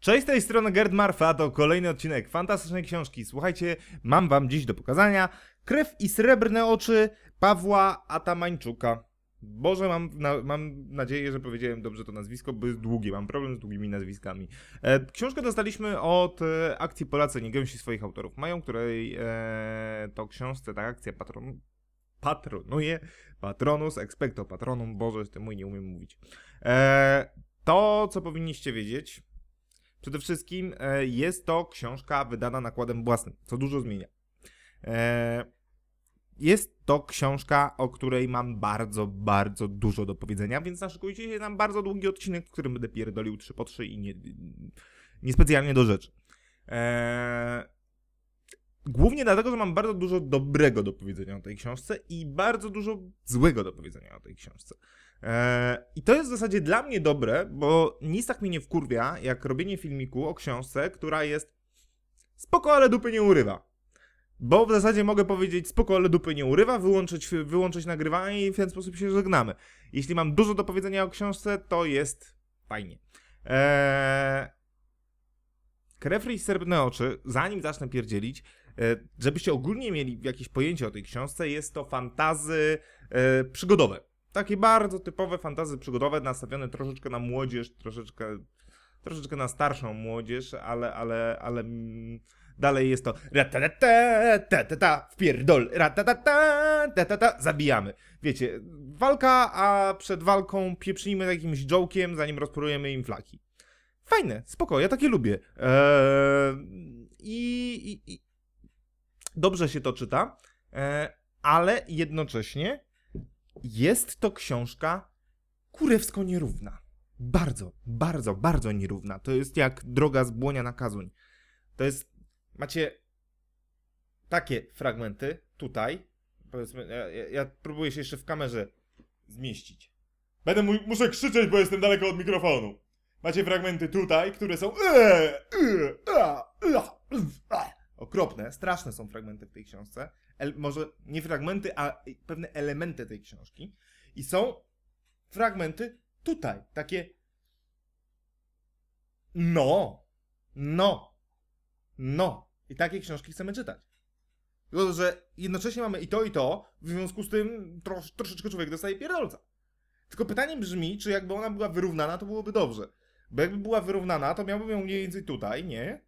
Cześć, z tej strony Gerd Marfa, to kolejny odcinek Fantastycznej Książki. Słuchajcie, mam wam dziś do pokazania Krew i Srebrne Oczy Pawła Atamańczuka. Boże, mam, na, mam nadzieję, że powiedziałem dobrze to nazwisko, bo jest długie, mam problem z długimi nazwiskami. E, książkę dostaliśmy od e, akcji Polacy Nie gęsi swoich autorów mają, której e, to książce ta akcja patron, patronuje, patronus, expecto patronum, Boże, ty mój, nie umiem mówić. E, to, co powinniście wiedzieć, Przede wszystkim e, jest to książka wydana nakładem własnym, co dużo zmienia. E, jest to książka, o której mam bardzo, bardzo dużo do powiedzenia, więc naszykujcie się nam bardzo długi odcinek, w którym będę pierdolił 3 po 3 i nie, niespecjalnie do rzeczy. E, głównie dlatego, że mam bardzo dużo dobrego do powiedzenia o tej książce i bardzo dużo złego do powiedzenia o tej książce. E, I to jest w zasadzie dla mnie dobre, bo nic tak mi nie wkurwia, jak robienie filmiku o książce, która jest spoko, ale dupy nie urywa. Bo w zasadzie mogę powiedzieć spoko, ale dupy nie urywa, wyłączyć, wyłączyć nagrywanie i w ten sposób się żegnamy. Jeśli mam dużo do powiedzenia o książce, to jest fajnie. Eee... Krefry i srebrne oczy, zanim zacznę pierdzielić, e, żebyście ogólnie mieli jakieś pojęcie o tej książce, jest to fantazy e, przygodowe. Takie bardzo typowe fantazy przygodowe, nastawione troszeczkę na młodzież, troszeczkę, troszeczkę na starszą młodzież, ale, ale, ale mm, dalej jest to ratatata, ta wpierdol, ratatata, tatata, zabijamy. Wiecie, walka, a przed walką pieprznijmy jakimś jołkiem, zanim rozporujemy im flaki. Fajne, spoko, ja takie lubię. Eee, i, i, i, dobrze się to czyta, e, ale jednocześnie jest to książka kurewsko nierówna. Bardzo, bardzo, bardzo nierówna. To jest jak droga z błonia na kazuń. To jest, macie takie fragmenty tutaj. Powiedzmy, ja, ja, próbuję się jeszcze w kamerze zmieścić. Będę mu, muszę krzyczeć, bo jestem daleko od mikrofonu. Macie fragmenty tutaj, które są. E, e, e, okropne, straszne są fragmenty w tej książce. El, może nie fragmenty, a pewne elementy tej książki. I są fragmenty tutaj, takie. No, no, no. I takie książki chcemy czytać. Tylko, że jednocześnie mamy i to, i to, w związku z tym trosz, troszeczkę człowiek dostaje pierdolca. Tylko pytanie brzmi, czy jakby ona była wyrównana, to byłoby dobrze. Bo jakby była wyrównana, to miałbym ją mniej więcej tutaj, nie?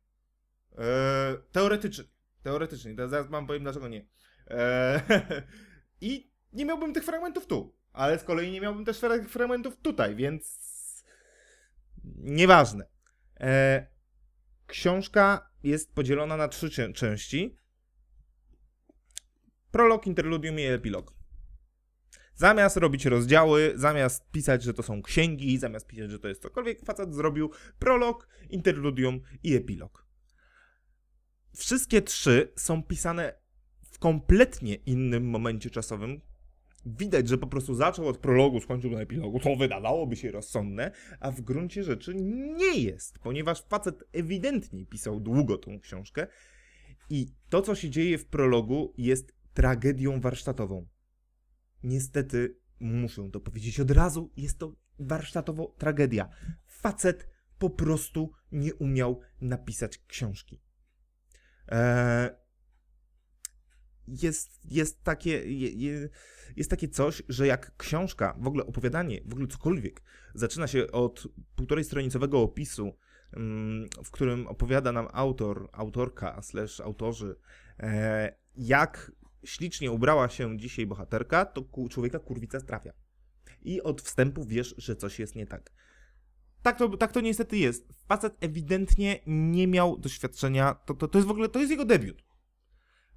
E, teoretycznie. Teoretycznie. Zaraz mam powiem, dlaczego nie. E, I nie miałbym tych fragmentów tu. Ale z kolei nie miałbym też fragmentów tutaj, więc... Nieważne. E, książka jest podzielona na trzy części. Prolog, interludium i epilog. Zamiast robić rozdziały, zamiast pisać, że to są księgi, zamiast pisać, że to jest cokolwiek, facet zrobił prolog, interludium i epilog. Wszystkie trzy są pisane w kompletnie innym momencie czasowym. Widać, że po prostu zaczął od prologu, skończył na epilogu, to wydawałoby się rozsądne, a w gruncie rzeczy nie jest, ponieważ facet ewidentnie pisał długo tą książkę i to, co się dzieje w prologu, jest tragedią warsztatową. Niestety, muszę to powiedzieć od razu, jest to warsztatowo tragedia. Facet po prostu nie umiał napisać książki. E, jest, jest, takie, jest takie coś, że jak książka, w ogóle opowiadanie, w ogóle cokolwiek, zaczyna się od półtorej stronicowego opisu, mm, w którym opowiada nam autor, autorka, slash autorzy, e, jak ślicznie ubrała się dzisiaj bohaterka, to człowieka kurwica trafia. I od wstępu wiesz, że coś jest nie tak tak to, tak to niestety jest. Facet ewidentnie nie miał doświadczenia, to, to, to jest w ogóle, to jest jego debiut.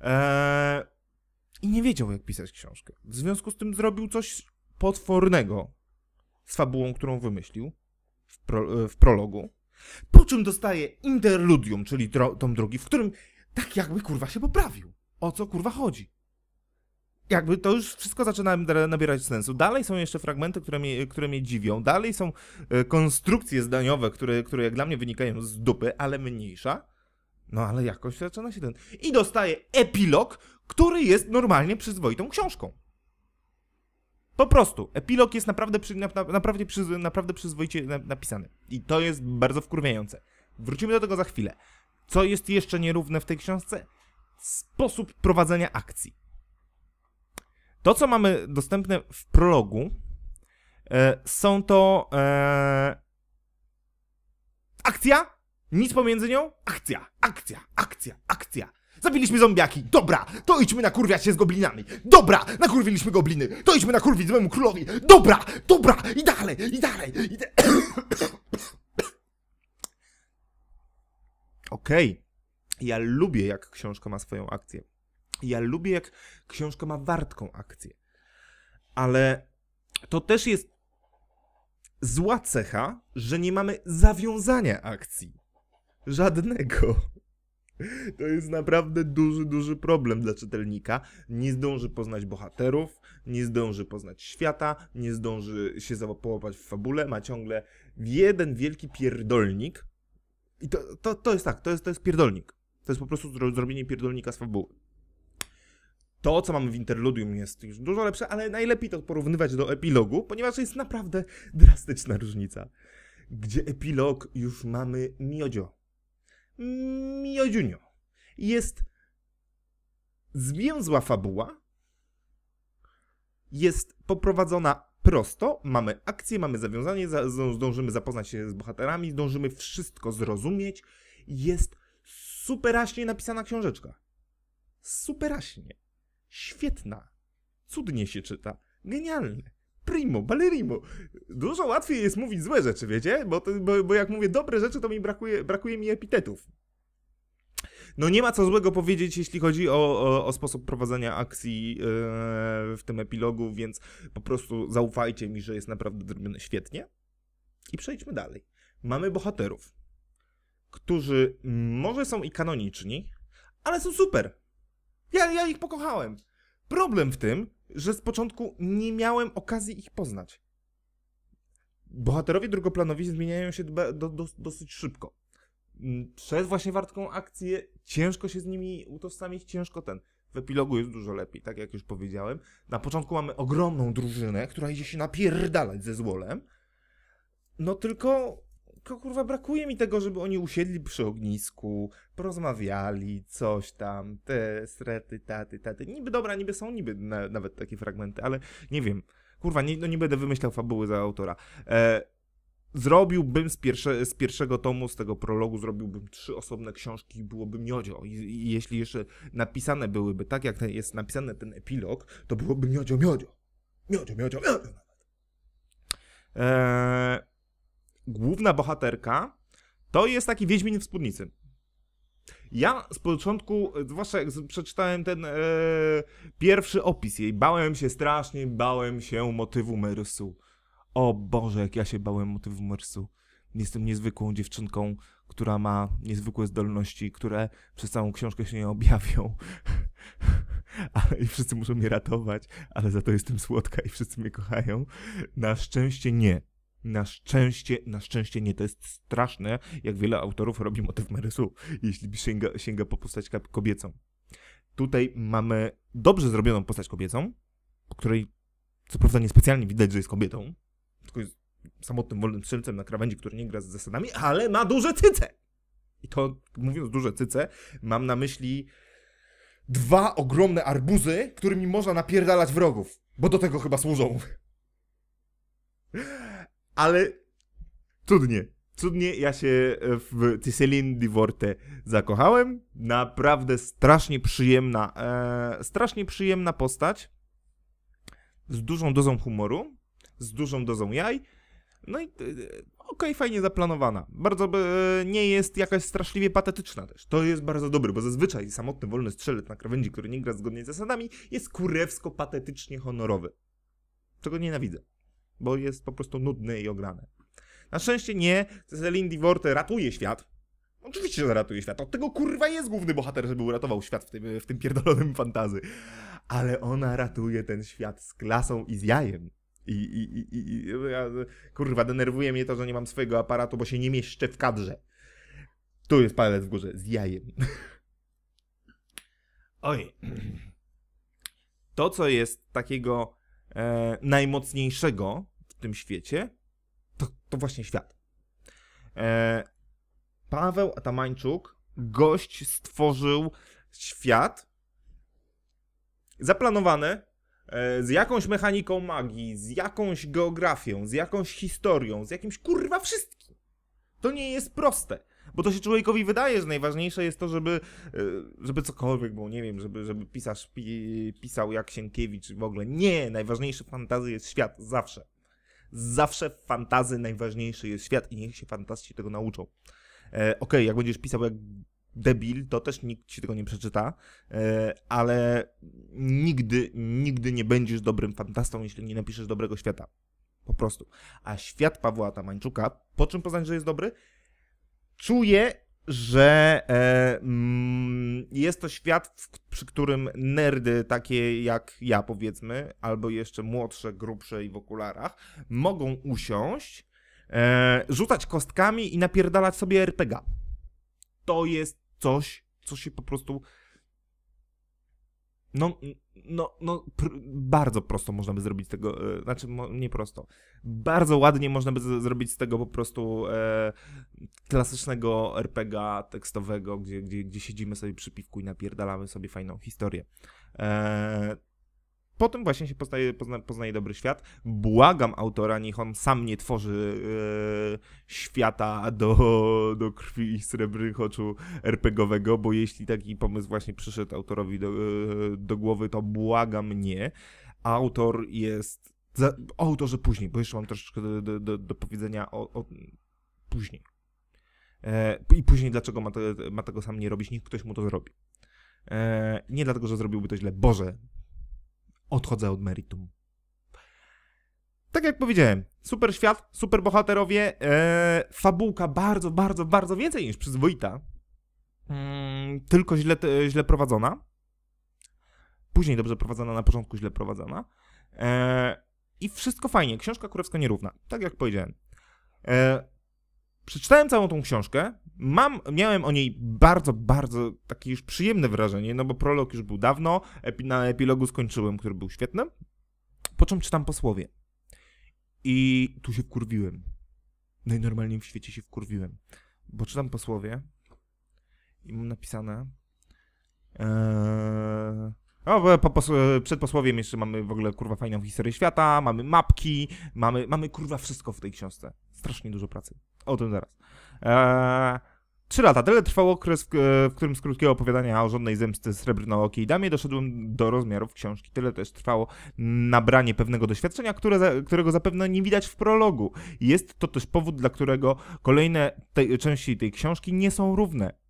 Eee, I nie wiedział, jak pisać książkę. W związku z tym zrobił coś potwornego z fabułą, którą wymyślił w, pro, e, w prologu. Po czym dostaje interludium, czyli dro, tom drugi, w którym tak jakby kurwa się poprawił. O co kurwa chodzi? jakby to już wszystko zaczyna nabierać sensu. Dalej są jeszcze fragmenty, które mnie, które mnie dziwią, dalej są e, konstrukcje zdaniowe, które, które jak dla mnie wynikają z dupy, ale mniejsza. No ale jakoś zaczyna się ten. I dostaje epilog, który jest normalnie przyzwoitą książką. Po prostu. Epilog jest naprawdę, przy, na, naprawdę, przy, naprawdę przyzwoicie napisany. I to jest bardzo wkurwiające. Wrócimy do tego za chwilę. Co jest jeszcze nierówne w tej książce? Sposób prowadzenia akcji. To, co mamy dostępne w prologu, e, są to e, akcja, nic pomiędzy nią, akcja, akcja, akcja, akcja. Zabiliśmy zombiaki, dobra, to idźmy na kurwiać się z goblinami, dobra, nakurwiliśmy gobliny, to idźmy na kurwić złemu królowi, dobra, dobra, i dalej, i dalej, i da... Okej, okay. ja lubię jak książka ma swoją akcję. Ja lubię, jak książka ma wartką akcję. Ale to też jest zła cecha, że nie mamy zawiązania akcji. Żadnego. To jest naprawdę duży, duży problem dla czytelnika. Nie zdąży poznać bohaterów, nie zdąży poznać świata, nie zdąży się połapać w fabule, ma ciągle jeden wielki pierdolnik. I to, to, to jest tak, to jest, to jest pierdolnik. To jest po prostu zrobienie pierdolnika z fabuły. To, co mamy w Interludium jest już dużo lepsze, ale najlepiej to porównywać do epilogu, ponieważ jest naprawdę drastyczna różnica. Gdzie epilog już mamy miodzio. Miodziunio. Jest zwięzła fabuła, jest poprowadzona prosto, mamy akcję, mamy zawiązanie, zdążymy zapoznać się z bohaterami, zdążymy wszystko zrozumieć. Jest superaśnie napisana książeczka. Superaśnie. Świetna. Cudnie się czyta. Genialne. Primo, balerimo, Dużo łatwiej jest mówić złe rzeczy, wiecie? Bo, to, bo, bo jak mówię dobre rzeczy, to mi brakuje, brakuje mi epitetów. No nie ma co złego powiedzieć, jeśli chodzi o, o, o sposób prowadzenia akcji yy, w tym epilogu, więc po prostu zaufajcie mi, że jest naprawdę zrobione świetnie. I przejdźmy dalej. Mamy bohaterów, którzy może są i kanoniczni, ale są super. Ja, ja ich pokochałem. Problem w tym, że z początku nie miałem okazji ich poznać. Bohaterowie drugoplanowi zmieniają się do, do, do, dosyć szybko. Mm, przez właśnie wartką akcję ciężko się z nimi utożsamić, ciężko ten. W epilogu jest dużo lepiej, tak jak już powiedziałem. Na początku mamy ogromną drużynę, która idzie się napierdalać ze złolem. No tylko kurwa, brakuje mi tego, żeby oni usiedli przy ognisku, porozmawiali, coś tam, te strety, taty, taty. Niby dobra, niby są niby na, nawet takie fragmenty, ale nie wiem. Kurwa, nie, no nie będę wymyślał fabuły za autora. E, zrobiłbym z, pierwsze, z, pierwszego tomu, z tego prologu, zrobiłbym trzy osobne książki i byłoby miodzio. I, I, jeśli jeszcze napisane byłyby tak, jak jest napisany ten epilog, to byłoby miodzio, miodzio. Miodzio, miodzio, miodzio nawet. Eee, główna bohaterka to jest taki Wiedźmin w spódnicy. Ja z początku, zwłaszcza jak przeczytałem ten e, pierwszy opis jej, bałem się strasznie, bałem się motywu Mersu. O Boże, jak ja się bałem motywu Mersu. Jestem niezwykłą dziewczynką, która ma niezwykłe zdolności, które przez całą książkę się nie objawią. I wszyscy muszą mnie ratować, ale za to jestem słodka i wszyscy mnie kochają. Na szczęście nie. Na szczęście, na szczęście nie to jest straszne, jak wiele autorów robi motyw Marysu, jeśli sięga, sięga po postać kobiecą. Tutaj mamy dobrze zrobioną postać kobiecą, której co prawda niespecjalnie widać, że jest kobietą, tylko jest samotnym wolnym strzelcem na krawędzi, który nie gra z zasadami, ale ma duże cyce. I to mówiąc duże cyce, mam na myśli dwa ogromne arbuzy, którymi można napierdalać wrogów, bo do tego chyba służą ale cudnie. Cudnie ja się e, w Tiselin Divorte zakochałem. Naprawdę strasznie przyjemna, e, strasznie przyjemna postać. Z dużą dozą humoru, z dużą dozą jaj. No i e, okej, okay, fajnie zaplanowana. Bardzo e, nie jest jakaś straszliwie patetyczna też. To jest bardzo dobry, bo zazwyczaj samotny wolny strzelec na krawędzi, który nie gra zgodnie z zasadami, jest kurewsko patetycznie honorowy. Czego nienawidzę bo jest po prostu nudne i ograne. Na szczęście nie, Celine Divort ratuje świat. Oczywiście, że ratuje świat. Od tego kurwa jest główny bohater, żeby uratował świat w tym, w tym pierdolonym fantazy. Ale ona ratuje ten świat z klasą i z jajem. I, i, i, i ja, kurwa, denerwuje mnie to, że nie mam swojego aparatu, bo się nie mieszczę w kadrze. Tu jest palec w górze, z jajem. Oj. To, co jest takiego e, najmocniejszego tym świecie, to, to właśnie świat. E, Paweł Atamańczuk, gość, stworzył świat zaplanowany e, z jakąś mechaniką magii, z jakąś geografią, z jakąś historią, z jakimś kurwa wszystkim. To nie jest proste. Bo to się człowiekowi wydaje, że najważniejsze jest to, żeby, e, żeby cokolwiek było, nie wiem, żeby, żeby pisarz pi, pisał jak Sienkiewicz w ogóle. Nie, najważniejszy fantazy jest świat, zawsze. Zawsze w fantazy najważniejszy jest świat i niech się fantaści tego nauczą. E, Okej, okay, jak będziesz pisał jak debil, to też nikt ci tego nie przeczyta, e, ale nigdy, nigdy nie będziesz dobrym fantastą, jeśli nie napiszesz dobrego świata. Po prostu. A świat Pawła Tamańczuka, po czym poznać, że jest dobry? Czuję że e, mm, jest to świat, w, przy którym nerdy, takie jak ja powiedzmy, albo jeszcze młodsze, grubsze i w okularach, mogą usiąść, e, rzucać kostkami i napierdalać sobie RPG. To jest coś, co się po prostu... No, no, no pr- bardzo prosto można by zrobić tego, e, znaczy nie prosto, bardzo ładnie można by zrobić z tego po prostu e, klasycznego RPG tekstowego, gdzie, gdzie, gdzie siedzimy sobie przy piwku i napierdalamy sobie fajną historię. E, po tym właśnie się poznaje, pozna, poznaje dobry świat. Błagam autora, niech on sam nie tworzy e, świata do, do krwi i srebrnych oczu RPGowego, bo jeśli taki pomysł właśnie przyszedł autorowi do, e, do głowy, to błagam nie. Autor jest. Za, o autorze później, bo jeszcze mam troszeczkę do, do, do, do powiedzenia o, o później. E, I później dlaczego ma, te, ma, tego sam nie robić, niech ktoś mu to zrobi. E, nie dlatego, że zrobiłby to źle. Boże, odchodzę od meritum. Tak jak powiedziałem, super świat, super bohaterowie, e, fabułka bardzo, bardzo, bardzo więcej niż przyzwoita, mm, tylko źle, źle prowadzona. Później dobrze prowadzona, na początku źle prowadzona. E, I wszystko fajnie, książka kurewsko nierówna, tak jak powiedziałem. E, przeczytałem całą tą książkę, mam, miałem o niej bardzo, bardzo takie już przyjemne wrażenie, no bo prolog już był dawno, epi, na epilogu skończyłem, który był świetny, po czym czytam posłowie. I tu się wkurwiłem. Najnormalniej w świecie się wkurwiłem, bo czytam posłowie i mam napisane... Eee... No, po, po, przed posłowiem jeszcze mamy w ogóle kurwa fajną historię świata, mamy mapki, mamy, mamy kurwa wszystko w tej książce. Strasznie dużo pracy. O tym zaraz. Eee, trzy lata. Tyle trwał okres, e, w, którym z krótkiego opowiadania o żądnej zemsty srebrnookiej damie doszedłem do rozmiarów książki. Tyle też trwało nabranie pewnego doświadczenia, które, którego zapewne nie widać w prologu. Jest to też powód, dla którego kolejne te, części tej książki nie są równe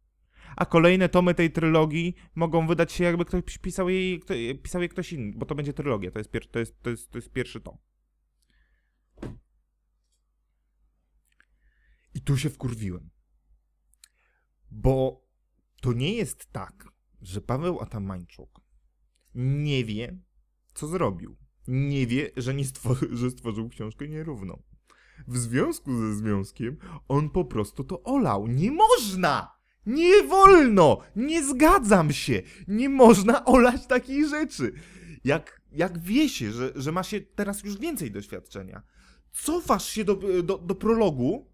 a kolejne tomy tej trylogii mogą wydać się jakby ktoś pisał jej, pisał jej ktoś inny, bo to będzie trylogia, to jest, pier, to jest, to jest, to jest pierwszy tom. tu się wkurwiłem. Bo to nie jest tak, że Paweł Atamańczuk nie wie, co zrobił. Nie wie, że, nie stworzył, że stworzył książkę nierówną. W związku ze związkiem on po prostu to olał. Nie można! Nie wolno! Nie zgadzam się! Nie można olać takich rzeczy! Jak, jak wie się, że, że ma się teraz już więcej doświadczenia, cofasz się do, do, do prologu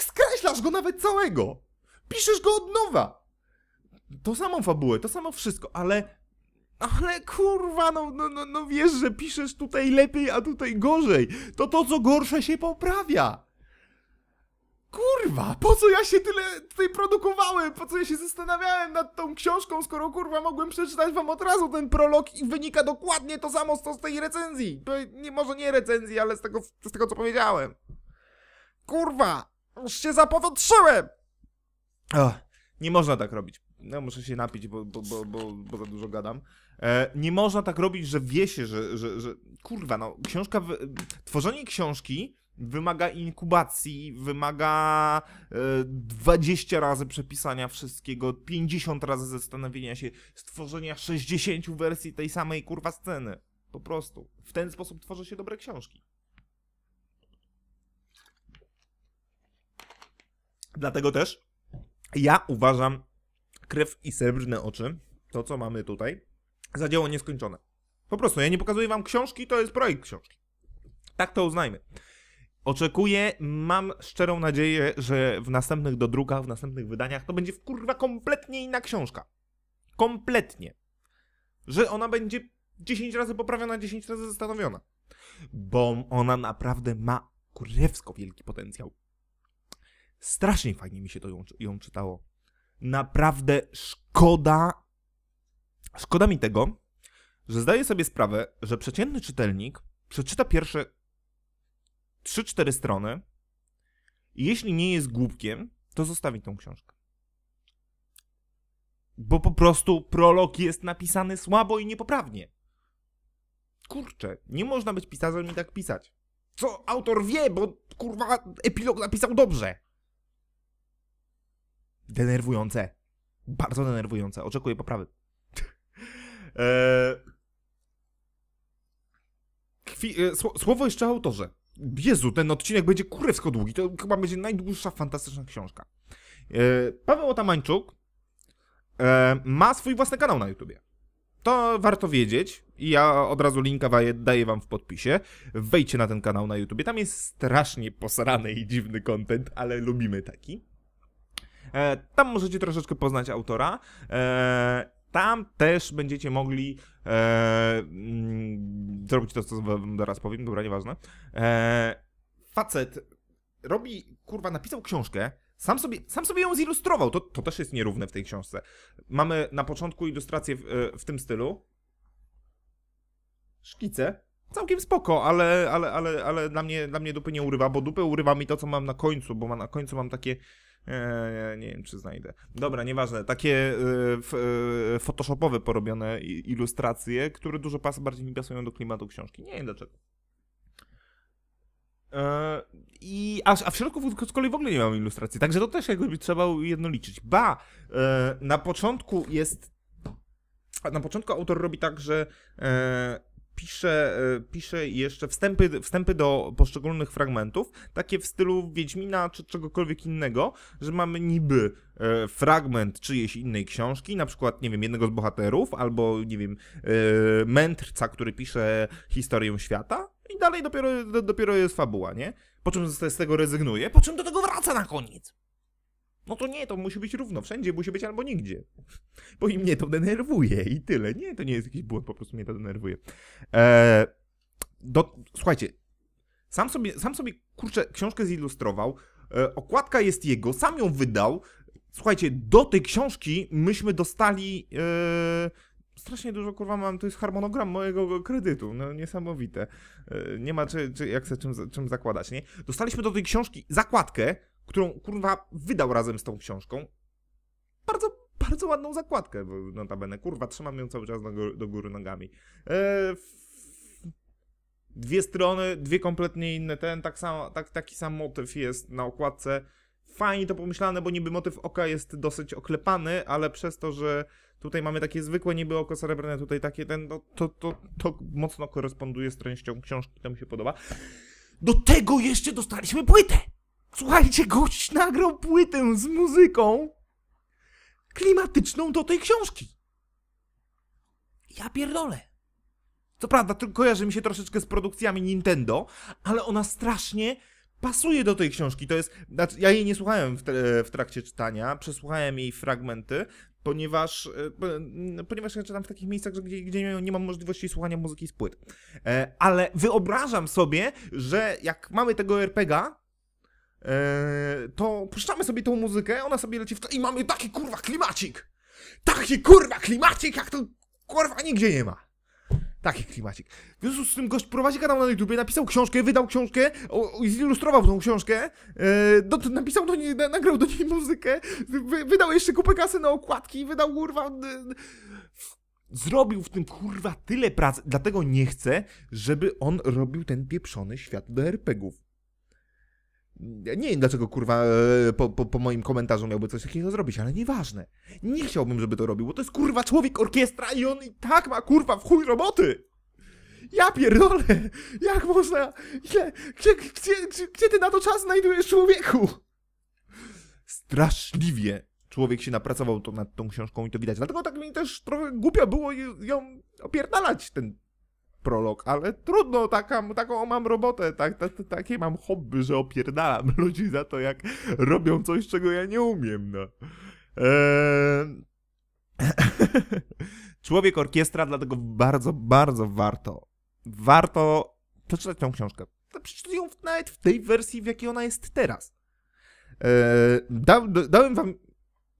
skreślasz go nawet całego. Piszesz go od nowa. To samą fabułę, to samo wszystko, ale ale kurwa, no, no, no, no wiesz, że piszesz tutaj lepiej, a tutaj gorzej. To to, co gorsze się poprawia. Kurwa, po co ja się tyle tutaj produkowałem? Po co ja się zastanawiałem nad tą książką, skoro kurwa mogłem przeczytać wam od razu ten prolog i wynika dokładnie to samo co z tej recenzji. nie, może nie recenzji, ale z tego, z tego co powiedziałem. Kurwa! Już się zapowietrzyłem! nie można tak robić. No, muszę się napić, bo, bo, bo, bo, bo za dużo gadam. E, nie można tak robić, że wie się, że, że, że... Kurwa, no, książka... Tworzenie książki wymaga inkubacji, wymaga e, 20 razy przepisania wszystkiego, 50 razy zastanowienia się, stworzenia 60 wersji tej samej, kurwa, sceny. Po prostu. W ten sposób tworzy się dobre książki. Dlatego też ja uważam krew i srebrne oczy, to co mamy tutaj, za dzieło nieskończone. Po prostu, ja nie pokazuję wam książki, to jest projekt książki. Tak to uznajmy. Oczekuję, mam szczerą nadzieję, że w następnych dodrukach, w następnych wydaniach to będzie kurwa kompletnie inna książka. Kompletnie. Że ona będzie 10 razy poprawiona, 10 razy zastanowiona. Bo ona naprawdę ma kurewsko wielki potencjał. Strasznie fajnie mi się to ją, ją czytało. Naprawdę szkoda. Szkoda mi tego, że zdaję sobie sprawę, że przeciętny czytelnik przeczyta pierwsze 3-4 strony i jeśli nie jest głupkiem, to zostawi tą książkę. Bo po prostu prolog jest napisany słabo i niepoprawnie. Kurczę, nie można być pisarzem i tak pisać. Co autor wie, bo kurwa epilog napisał dobrze denerwujące. Bardzo denerwujące. Oczekuję poprawy. eee... Słowo jeszcze o autorze. Jezu, ten odcinek będzie kurewsko długi. To chyba będzie najdłuższa fantastyczna książka. Eee, Paweł Otamańczuk eee, ma swój własny kanał na YouTubie. To warto wiedzieć i ja od razu linka daję wam w podpisie. Wejdźcie na ten kanał na YouTubie. Tam jest strasznie posrany i dziwny content, ale lubimy taki. E, tam możecie troszeczkę poznać autora. E, tam też będziecie mogli e, mm, zrobić to, co wam zaraz powiem, dobra, nieważne. facet robi, kurwa, napisał książkę, sam sobie, sam sobie ją zilustrował. To, to też jest nierówne w tej książce. Mamy na początku ilustrację w, w tym stylu. Szkice. Całkiem spoko, ale, ale, ale, ale dla, mnie, dla mnie dupy nie urywa, bo dupy urywa mi to, co mam na końcu, bo na końcu mam takie E, nie wiem, czy znajdę. Dobra, nieważne. Takie e, e, photoshopowe porobione ilustracje, które dużo pas bardziej mi pasują do klimatu książki. Nie wiem dlaczego. E, I, a, a w środku z kolei w ogóle nie mam ilustracji, także to też jakby trzeba jednoliczyć. Ba, na początku jest na początku autor robi tak, że pisze, e, pisze jeszcze wstępy, wstępy do poszczególnych fragmentów, takie w stylu Wiedźmina czy czegokolwiek innego, że mamy niby e, fragment czyjejś innej książki, na przykład, nie wiem, jednego z bohaterów, albo, nie wiem, e, mędrca, który pisze historię świata i dalej dopiero, dopiero jest fabuła, nie? Po czym z tego rezygnuje, po czym do tego wraca na koniec. No to nie, to musi być równo, wszędzie musi być albo nigdzie. Bo i mnie to denerwuje i tyle. Nie, to nie jest jakiś błąd, po prostu mnie to denerwuje. Eee, do, słuchajcie, sam sobie, sam sobie, kurczę, książkę zilustrował, e, okładka jest jego, sam ją wydał. Słuchajcie, do tej książki myśmy dostali... E, strasznie dużo, kurwa, mam, to jest harmonogram mojego kredytu, no niesamowite. E, nie ma czy, czy jak się czym, czym zakładać, nie? Dostaliśmy do tej książki zakładkę, którą kurwa wydał razem z tą książką. Bardzo, bardzo ładną zakładkę, notabene. Kurwa, trzymam ją cały czas do, góry, do góry nogami. E, dwie strony, dwie kompletnie inne. Ten tak samo, tak, taki sam motyw jest na okładce. Fajnie to pomyślane, bo niby motyw oka jest dosyć oklepany, ale przez to, że tutaj mamy takie zwykłe niby oko srebrne, tutaj takie ten, no, to, to, to mocno koresponduje z treścią książki, to mi się podoba. Do tego jeszcze dostaliśmy płytę! Słuchajcie, gość nagrał płytę z muzyką klimatyczną do tej książki. Ja pierdolę. Co prawda, kojarzy mi się troszeczkę z produkcjami Nintendo, ale ona strasznie pasuje do tej książki. To jest. Znaczy, ja jej nie słuchałem w, w, trakcie czytania, przesłuchałem jej fragmenty, ponieważ, e, ponieważ ja czytam w takich miejscach, gdzie, gdzie nie mam możliwości słuchania muzyki z płyt. E, ale wyobrażam sobie, że jak mamy tego RPGa, Eee, to puszczamy sobie tą muzykę, ona sobie leci w to i mamy taki kurwa klimacik! Taki kurwa klimacik, jak to kurwa nigdzie nie ma! Taki klimacik. W związku z tym gość prowadzi kanał na YouTube napisał książkę, wydał książkę, o, o, zilustrował tą książkę, e, do, napisał do niej, nagrał do niej muzykę, wy, wydał jeszcze kupę kasy na okładki, wydał kurwa... D, zrobił w tym kurwa tyle pracy, dlatego nie chcę, żeby on robił ten pieprzony świat do RPGów. Nie wiem, dlaczego kurwa e, po, po, po, moim komentarzu miałby coś takiego zrobić, ale nieważne. Nie chciałbym, żeby to robił, bo to jest kurwa człowiek orkiestra i on i tak ma kurwa w chuj roboty! Ja pierdolę! Jak można? Gdzie, gdzie, gdzie, gdzie ty na to czas znajdujesz, człowieku? Straszliwie człowiek się napracował to, nad tą książką i to widać. Dlatego tak mi też trochę głupio było ją opierdalać, ten prolog, ale trudno, taka, taką mam robotę, tak, ta, ta, takie mam hobby, że opierdalam ludzi za to, jak robią coś, czego ja nie umiem, no. Eee... Człowiek orkiestra, dlatego bardzo, bardzo warto, warto przeczytać tą książkę. Przeczytaj ją nawet w tej wersji, w jakiej ona jest teraz. Eee, da, da, dałem wam,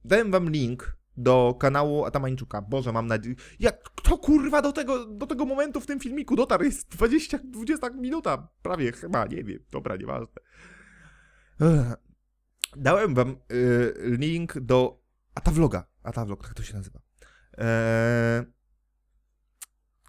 dałem wam link do kanału Atamańczuka. Boże, mam nadzieję. Jak kto kurwa do tego, do tego momentu w tym filmiku dotarł? Jest 20, 20 minuta, prawie chyba, nie wiem. Dobra, nieważne. Dałem wam y, link do Atavloga. Atavlog, tak to się nazywa. E,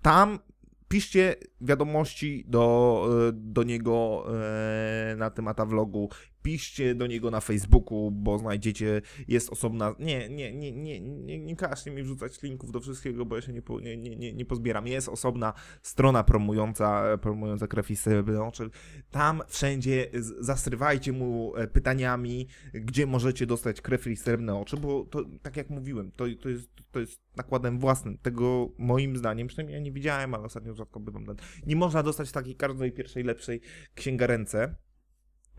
tam piszcie wiadomości do, do niego e, na tym Atavlogu piszcie do niego na Facebooku, bo znajdziecie, jest osobna, nie, nie, nie, nie, nie, nie każcie mi wrzucać linków do wszystkiego, bo ja się nie, po, nie, nie, nie pozbieram. Jest osobna strona promująca, promująca krew i oczy. Znaczy tam wszędzie zasrywajcie mu e, pytaniami, gdzie możecie dostać krew i srebrne oczy, bo to, tak jak mówiłem, to, to, jest, to jest nakładem własnym. Tego moim zdaniem, przynajmniej ja nie widziałem, ale ostatnio rzadko bywam. Nie można dostać takiej każdej pierwszej lepszej księgarence,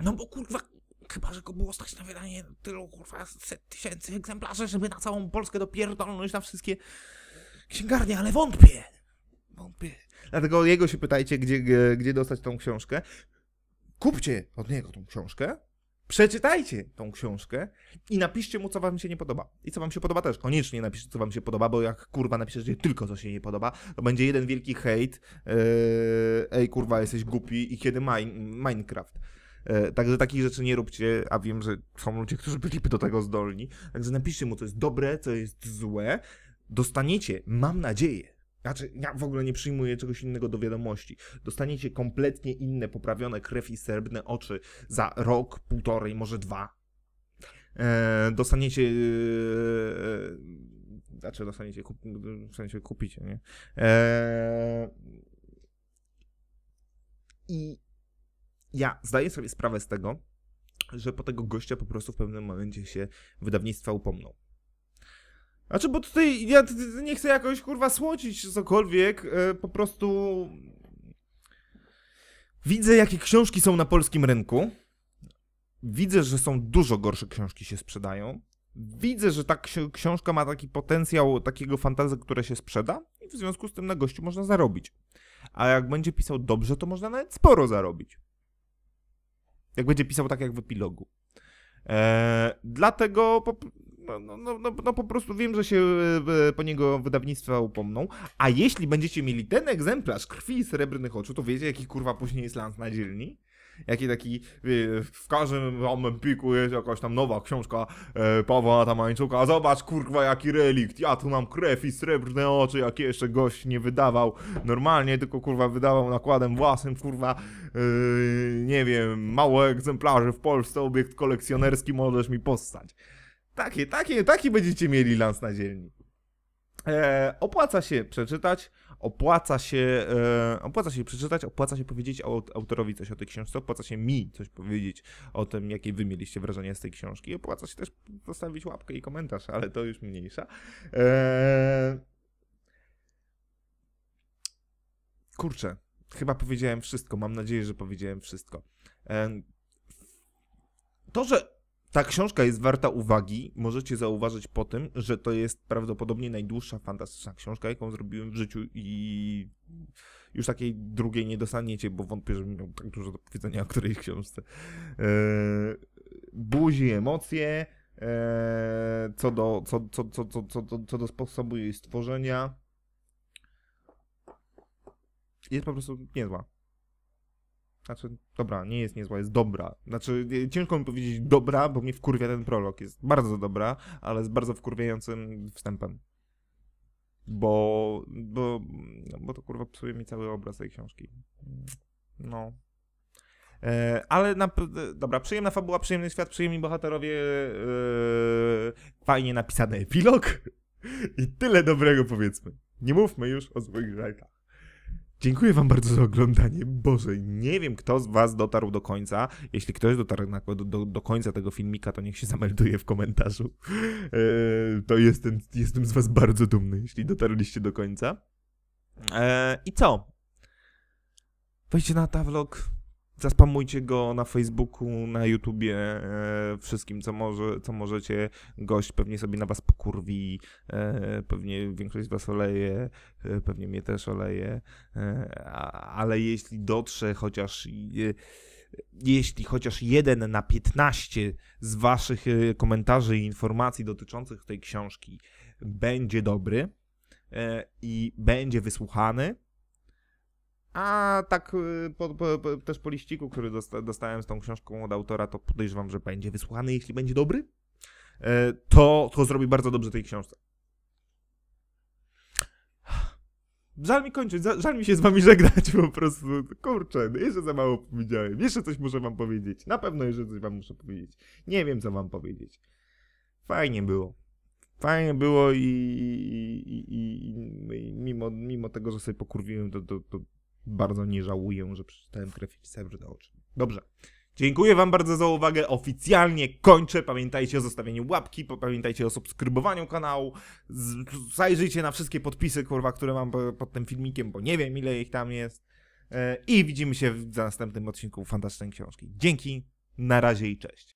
no bo kurwa, Chyba, że go było stać na wydanie tylu, kurwa, set tysięcy egzemplarzy, żeby na całą Polskę dopierdolnąć na wszystkie księgarnie, ale wątpię. Wątpię. Dlatego jego się pytajcie, gdzie, gdzie dostać tą książkę. Kupcie od niego tą książkę, przeczytajcie tą książkę i napiszcie mu, co wam się nie podoba. I co wam się podoba też. Koniecznie napiszcie, co wam się podoba, bo jak kurwa napiszecie tylko, co się nie podoba, to będzie jeden wielki hejt. Yy, ej, kurwa, jesteś głupi i kiedy Minecraft. E, także takich rzeczy nie róbcie, a wiem, że są ludzie, którzy byliby do tego zdolni. Także napiszcie mu, co jest dobre, co jest złe. Dostaniecie, mam nadzieję, znaczy, ja w ogóle nie przyjmuję czegoś innego do wiadomości. Dostaniecie kompletnie inne, poprawione krew i srebrne oczy za rok, półtorej, może dwa. E, dostaniecie. E, znaczy, dostaniecie, kup, w sensie kupicie, nie? Eee, I ja zdaję sobie sprawę z tego, że po tego gościa po prostu w pewnym momencie się wydawnictwa upomną. Znaczy, bo tutaj ja nie chcę jakoś kurwa słocić cokolwiek, e, po prostu widzę jakie książki są na polskim rynku, widzę, że są dużo gorsze książki się sprzedają, widzę, że ta książka ma taki potencjał takiego fantazy, które się sprzeda i w związku z tym na gościu można zarobić. A jak będzie pisał dobrze, to można nawet sporo zarobić. Jak będzie pisał tak jak w epilogu. dlatego po, no, no, no, no, po prostu wiem, że się po niego wydawnictwa upomną. A jeśli będziecie mieli ten egzemplarz krwi i srebrnych oczu, to wiecie, jaki kurwa później jest lans na dzielni? jaki taki w każdym piku jest jakaś tam nowa książka e, Pawła Tamańczuka. zobacz kurwa jaki relikt, ja tu mam krew i srebrne oczy, jakie jeszcze gość nie wydawał normalnie, tylko kurwa wydawał nakładem własnym, kurwa e, nie wiem, mało egzemplarzy w Polsce, obiekt kolekcjonerski, możesz mi postać. Takie, takie, taki będziecie mieli lans na dzielni. E, opłaca się przeczytać opłaca się, e, opłaca się przeczytać, opłaca się powiedzieć autorowi coś o tej książce, opłaca się mi coś powiedzieć o tym, jakie wy mieliście wrażenie z tej książki, opłaca się też zostawić łapkę i komentarz, ale to już mniejsza. E, kurczę, chyba powiedziałem wszystko, mam nadzieję, że powiedziałem wszystko. E, to, że ta książka jest warta uwagi. Możecie zauważyć po tym, że to jest prawdopodobnie najdłuższa fantastyczna książka, jaką zrobiłem w życiu i już takiej drugiej nie dostaniecie, bo wątpię, że miał tak dużo do powiedzenia o którejś książce. Eee, buzi emocje, eee, co, do, co, co, co, co, co, co, co do sposobu jej stworzenia. Jest po prostu niezła. Znaczy, dobra, nie jest niezła, jest dobra. Znaczy, ciężko mi powiedzieć dobra, bo mnie wkurwia ten prolog. Jest bardzo dobra, ale z bardzo wkurwiającym wstępem. Bo, bo, bo to kurwa psuje mi cały obraz tej książki. No. E, ale, na, dobra, przyjemna fabuła, przyjemny świat, przyjemni bohaterowie, e, fajnie napisany epilog i tyle dobrego powiedzmy. Nie mówmy już o złych rzeczach. Dziękuję Wam bardzo za oglądanie. Boże, nie wiem, kto z Was dotarł do końca. Jeśli ktoś dotarł na, do, do, do końca tego filmika, to niech się zamelduje w komentarzu. Eee, to jestem, jestem z Was bardzo dumny, jeśli dotarliście do końca. Eee, I co? Wejdźcie na vlog zaspamujcie go na Facebooku, na YouTubie, e, wszystkim, co, może, co możecie. Gość pewnie sobie na was pokurwi, e, pewnie większość z was oleje, e, pewnie mnie też oleje, e, a, ale jeśli dotrze chociaż... E, jeśli chociaż jeden na 15 z Waszych e, komentarzy i informacji dotyczących tej książki będzie dobry i będzie wysłuchany, a tak y, po, po, po, też po liściku, który dosta, dostałem z tą książką od autora, to podejrzewam, że będzie wysłany, jeśli będzie dobry. E, to, to zrobi bardzo dobrze tej książce. Żal mi kończyć, żal mi się z wami żegnać po prostu. Kurczę, jeszcze za mało powiedziałem. Jeszcze coś muszę wam powiedzieć. Na pewno jeszcze coś wam muszę powiedzieć. Nie wiem, co wam powiedzieć. Fajnie było. Fajnie było i, i, i, i mimo, mimo tego, że sobie pokurwiłem, to, to, to bardzo nie żałuję, że przeczytałem krew i do oczu. Dobrze. Dziękuję Wam bardzo za uwagę. Oficjalnie kończę. Pamiętajcie o zostawieniu łapki, pamiętajcie o subskrybowaniu kanału. Zajrzyjcie na wszystkie podpisy, kurwa, które mam pod tym filmikiem, bo nie wiem ile ich tam jest. E, I widzimy się w następnym odcinku Fantastycznej Książki. Dzięki, na razie i cześć.